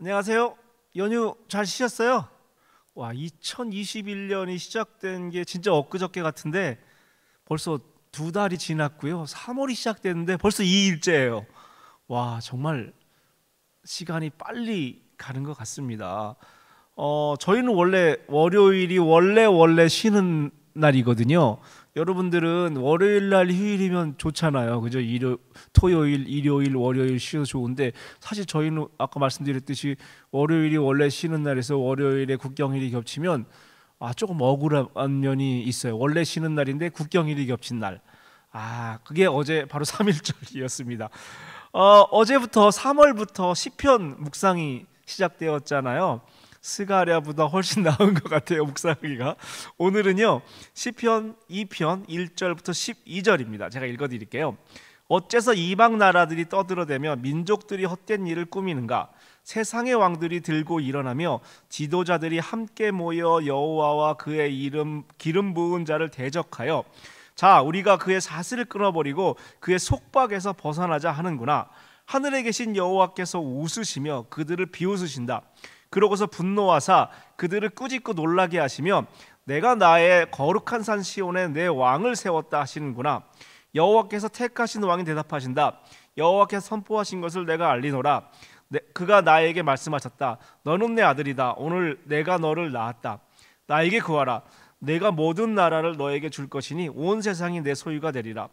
안녕하세요. 연휴 잘 쉬셨어요? 와, 2021년이 시작된 게 진짜 엊그저께 같은데 벌써 두 달이 지났고요. 3월이 시작됐는데 벌써 2일째예요. 와, 정말 시간이 빨리 가는 것 같습니다. 어, 저희는 원래 월요일이 원래 원래 쉬는 날이거든요. 여러분들은 월요일 날 휴일이면 좋잖아요. 그죠? 일요, 토요일, 일요일, 월요일 쉬어 좋은데 사실 저희는 아까 말씀드렸듯이 월요일이 원래 쉬는 날에서 월요일에 국경일이 겹치면 아, 조금 억울한 면이 있어요. 원래 쉬는 날인데 국경일이 겹친 날. 아, 그게 어제 바로 3일절이었습니다. 어, 어제부터 3월부터 시편 묵상이 시작되었잖아요. 스가랴보다 훨씬 나은 것 같아요. 묵상하기가. 오늘은요. 시편 2편 1절부터 12절입니다. 제가 읽어 드릴게요. 어째서 이방 나라들이 떠들어대며 민족들이 헛된 일을 꾸미는가? 세상의 왕들이 들고 일어나며 지도자들이 함께 모여 여호와와 그의 이름 기름 부은 자를 대적하여 자 우리가 그의 사슬을 끊어버리고 그의 속박에서 벗어나자 하는구나 하늘에 계신 여호와께서 웃으시며 그들을 비웃으신다 그러고서 분노하사 그들을 꾸짖고 놀라게 하시며 내가 나의 거룩한 산 시온에 내 왕을 세웠다 하시는구나. 여호와께서 택하신 왕이 대답하신다. 여호와께서 선포하신 것을 내가 알리노라. 그가 나에게 말씀하셨다. 너는 내 아들이다. 오늘 내가 너를 낳았다. 나에게 구하라. 내가 모든 나라를 너에게 줄 것이니 온 세상이 내 소유가 되리라.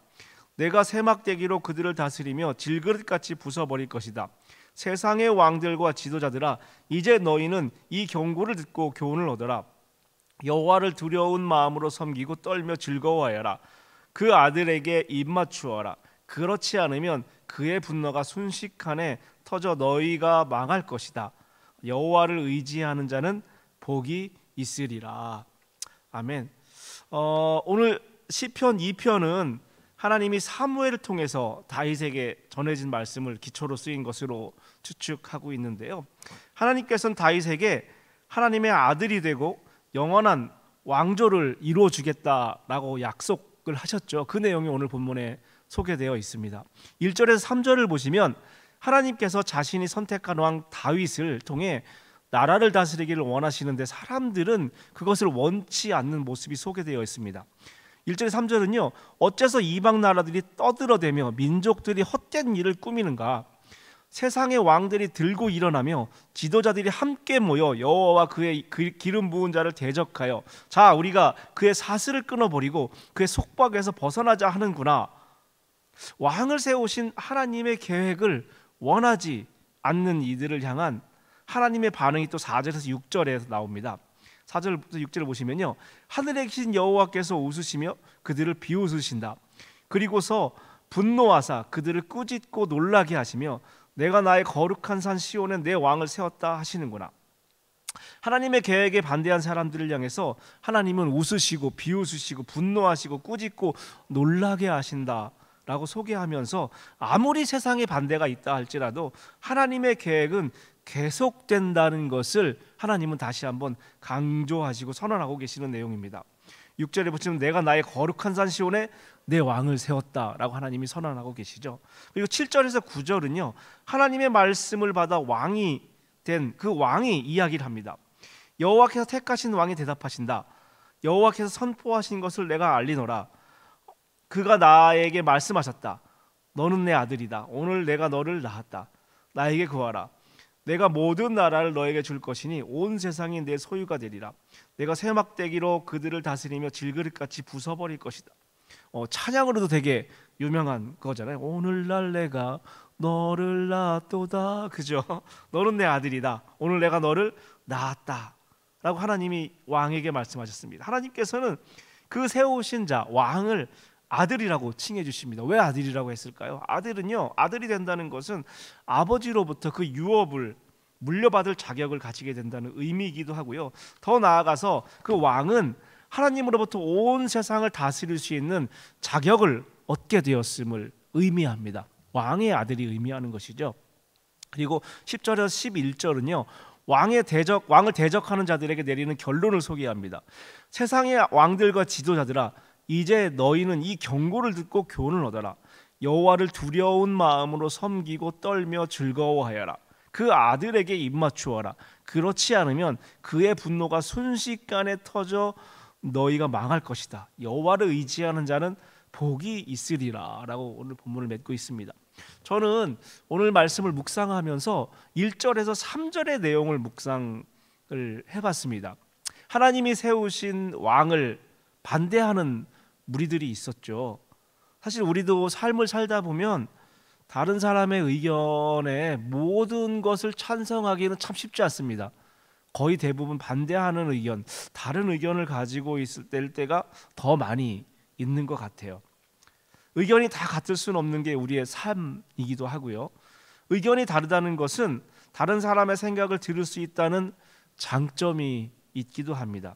내가 세막대기로 그들을 다스리며 질그릇같이 부숴버릴 것이다. 세상의 왕들과 지도자들아 이제 너희는 이 경고를 듣고 교훈을 얻어라. 여호와를 두려운 마음으로 섬기고 떨며 즐거워하여라. 그 아들에게 입맞추어라. 그렇지 않으면 그의 분노가 순식간에 터져 너희가 망할 것이다. 여호와를 의지하는 자는 복이 있으리라. 아멘. 어, 오늘 시편 2편은 하나님이 사무엘을 통해서 다윗에게 전해진 말씀을 기초로 쓰인 것으로 추측하고 있는데요. 하나님께서는 다윗에게 하나님의 아들이 되고 영원한 왕조를 이루어 주겠다라고 약속을 하셨죠. 그 내용이 오늘 본문에 소개되어 있습니다. 1절에서 3절을 보시면 하나님께서 자신이 선택한 왕 다윗을 통해 나라를 다스리기를 원하시는데 사람들은 그것을 원치 않는 모습이 소개되어 있습니다. 1절 3절은요. 어째서 이방 나라들이 떠들어대며 민족들이 헛된 일을 꾸미는가? 세상의 왕들이 들고 일어나며 지도자들이 함께 모여 여호와 그의 그 기름 부은 자를 대적하여 자 우리가 그의 사슬을 끊어버리고 그의 속박에서 벗어나자 하는구나. 왕을 세우신 하나님의 계획을 원하지 않는 이들을 향한 하나님의 반응이 또 4절에서 6절에서 나옵니다. 4절부터6절을 보시면요. 하늘에 계신 여호와께서 웃으시며 그들을 비웃으신다. 그리고서 분노하사 그들을 꾸짖고 놀라게 하시며 내가 나의 거룩한 산 시온에 내 왕을 세웠다 하시는구나. 하나님의 계획에 반대한 사람들을 향해서 하나님은 웃으시고 비웃으시고 분노하시고 꾸짖고 놀라게 하신다. 라고 소개하면서 아무리 세상에 반대가 있다 할지라도 하나님의 계획은 계속된다는 것을 하나님은 다시 한번 강조하시고 선언하고 계시는 내용입니다. 6절에 보시면 내가 나의 거룩한 산 시온에 내 왕을 세웠다라고 하나님이 선언하고 계시죠. 그리고 7절에서 9절은요. 하나님의 말씀을 받아 왕이 된 그 왕이 이야기를 합니다. 여호와께서 택하신 왕이 대답하신다. 여호와께서 선포하신 것을 내가 알리노라. 그가 나에게 말씀하셨다. 너는 내 아들이다. 오늘 내가 너를 낳았다. 나에게 구하라. 내가 모든 나라를 너에게 줄 것이니 온 세상이 내 소유가 되리라. 내가 새막대기로 그들을 다스리며 질그릇같이 부숴버릴 것이다. 어, 찬양으로도 되게 유명한 거잖아요. 오늘날 내가 너를 낳았도다. 그죠? 너는 내 아들이다. 오늘 내가 너를 낳았다. 라고 하나님이 왕에게 말씀하셨습니다. 하나님께서는 그 세우신 자 왕을 아들이라고 칭해 주십니다. 왜 아들이라고 했을까요? 아들은요. 아들이 된다는 것은 아버지로부터 그 유업을 물려받을 자격을 가지게 된다는 의미이기도 하고요. 더 나아가서 그 왕은 하나님으로부터 온 세상을 다스릴 수 있는 자격을 얻게 되었음을 의미합니다. 왕의 아들이 의미하는 것이죠. 그리고 10절에서 11절은요. 왕의 대적 왕을 대적하는 자들에게 내리는 결론을 소개합니다. 세상의 왕들과 지도자들아 이제 너희는 이 경고를 듣고 교훈을 얻어라. 여호와를 두려운 마음으로 섬기고 떨며 즐거워하여라. 그 아들에게 입맞추어라. 그렇지 않으면 그의 분노가 순식간에 터져 너희가 망할 것이다. 여호와를 의지하는 자는 복이 있으리라라고 오늘 본문을 맺고 있습니다. 저는 오늘 말씀을 묵상하면서 1절에서 3절의 내용을 묵상을 해 봤습니다. 하나님이 세우신 왕을 반대하는 무리들이 있었죠. 사실 우리도 삶을 살다 보면 다른 사람의 의견에 모든 것을 찬성하기는 참 쉽지 않습니다. 거의 대부분 반대하는 의견, 다른 의견을 가지고 있을 때일 때가 더 많이 있는 것 같아요. 의견이 다 같을 수는 없는 게 우리의 삶이기도 하고요. 의견이 다르다는 것은 다른 사람의 생각을 들을 수 있다는 장점이 있기도 합니다.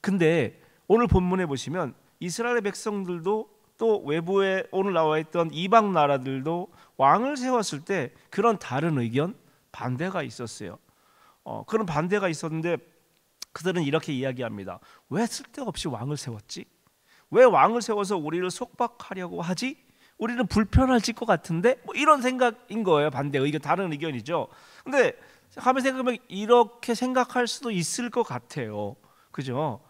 근데 오늘 본문에 보시면 이스라엘 백성들도 또 외부에 오늘 나와 있던 이방 나라들도 왕을 세웠을 때 그런 다른 의견 반대가 있었어요. 어, 그런 반대가 있었는데 그들은 이렇게 이야기합니다. 왜 쓸데없이 왕을 세웠지? 왜 왕을 세워서 우리를 속박하려고 하지? 우리는 불편할질 것 같은데 뭐 이런 생각인 거예요. 반대 의견 다른 의견이죠. 근데 가만 생각하면 이렇게 생각할 수도 있을 것 같아요. 그죠?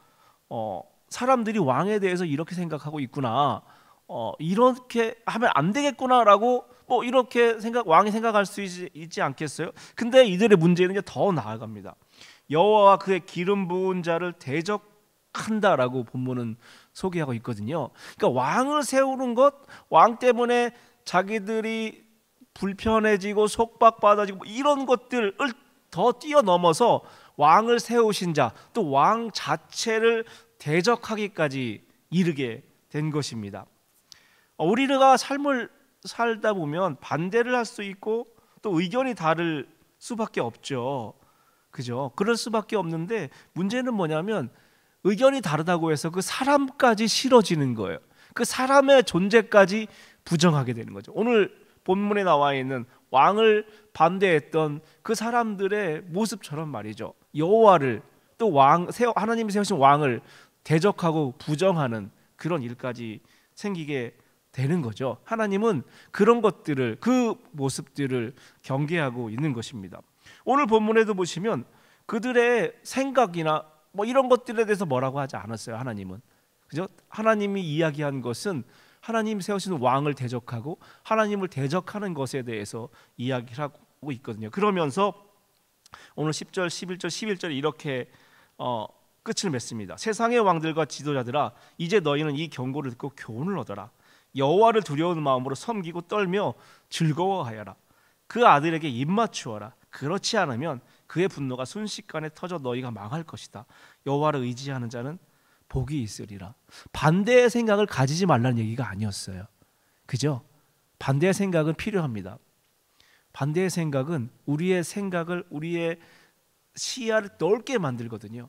어, 사람들이 왕에 대해서 이렇게 생각하고 있구나. 어, 이렇게 하면 안 되겠구나라고 뭐 이렇게 생각 왕이 생각할 수 있, 지 않겠어요? 근데 이들의 문제는 이제 더 나아갑니다. 여호와 그의 기름 부은 자를 대적한다라고 본문은 소개하고 있거든요. 그러니까 왕을 세우는 것, 왕 때문에 자기들이 불편해지고 속박받아지고 뭐 이런 것들을 더 뛰어넘어서 왕을 세우신 자, 또 왕 자체를 대적하기까지 이르게 된 것입니다. 어, 우리가 삶을 살다 보면 반대를 할 수 있고 또 의견이 다를 수밖에 없죠. 그죠? 그럴 수밖에 없는데 문제는 뭐냐면 의견이 다르다고 해서 그 사람까지 싫어지는 거예요. 그 사람의 존재까지 부정하게 되는 거죠. 오늘 본문에 나와 있는 왕을 반대했던 그 사람들의 모습처럼 말이죠. 여호와를 또왕 하나님이 세우신 왕을 대적하고 부정하는 그런 일까지 생기게 되는 거죠. 하나님은 그런 것들을 그 모습들을 경계하고 있는 것입니다. 오늘 본문에도 보시면 그들의 생각이나 뭐 이런 것들에 대해서 뭐라고 하지 않았어요. 하나님은 그죠? 하나님이 이야기한 것은 하나님 세우신 왕을 대적하고 하나님을 대적하는 것에 대해서 이야기를 하고 있거든요. 그러면서 오늘 10절, 11절, 1 1절 이렇게 어, 끝을 맺습니다. 세상의 왕들과 지도자들아 이제 너희는 이 경고를 듣고 교훈을 얻어라. 여호와를 두려운 마음으로 섬기고 떨며 즐거워하여라. 그 아들에게 입맞추어라. 그렇지 않으면 그의 분노가 순식간에 터져 너희가 망할 것이다. 여호와를 의지하는 자는 복이 있으리라. 반대의 생각을 가지지 말라는 얘기가 아니었어요. 그죠? 반대의 생각은 필요합니다. 반대의 생각은 우리의 생각을 우리의 시야를 넓게 만들거든요.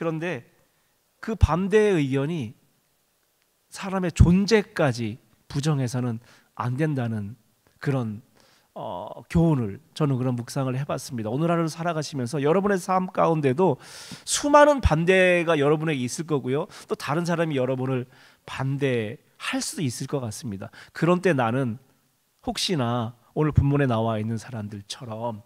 그런데 그 반대의 의견이 사람의 존재까지 부정해서는 안 된다는 그런 어, 교훈을 저는 그런 묵상을 해봤습니다. 오늘 하루 살아가시면서 여러분의 삶 가운데도 수많은 반대가 여러분에게 있을 거고요. 또 다른 사람이 여러분을 반대할 수도 있을 것 같습니다. 그런 때 나는 혹시나 오늘 본문에 나와 있는 사람들처럼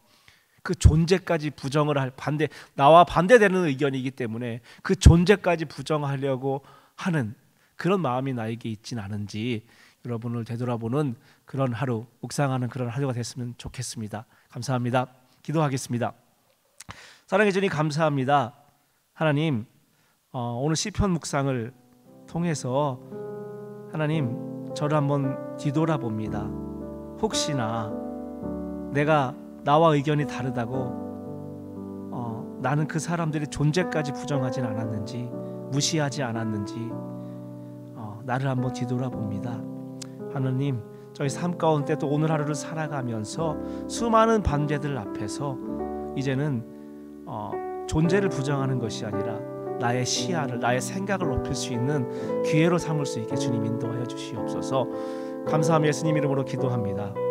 그 존재까지 부정을 할 반대 나와 반대되는 의견이기 때문에 그 존재까지 부정하려고 하는 그런 마음이 나에게 있진 않은지 여러분을 되돌아보는 그런 하루 묵상하는 그런 하루가 됐으면 좋겠습니다. 감사합니다. 기도하겠습니다. 사랑해 주님 감사합니다. 하나님 어, 오늘 시편 묵상을 통해서 하나님 저를 한번 뒤돌아봅니다. 혹시나 내가 나와 의견이 다르다고 어, 나는 그 사람들의 존재까지 부정하진 않았는지 무시하지 않았는지 어, 나를 한번 뒤돌아봅니다. 하나님 저희 삶 가운데 또 오늘 하루를 살아가면서 수많은 반대들 앞에서 이제는 어, 존재를 부정하는 것이 아니라 나의 시야를 나의 생각을 높일 수 있는 기회로 삼을 수 있게 주님 인도하여 주시옵소서. 감사하 예수님 이름으로 기도합니다.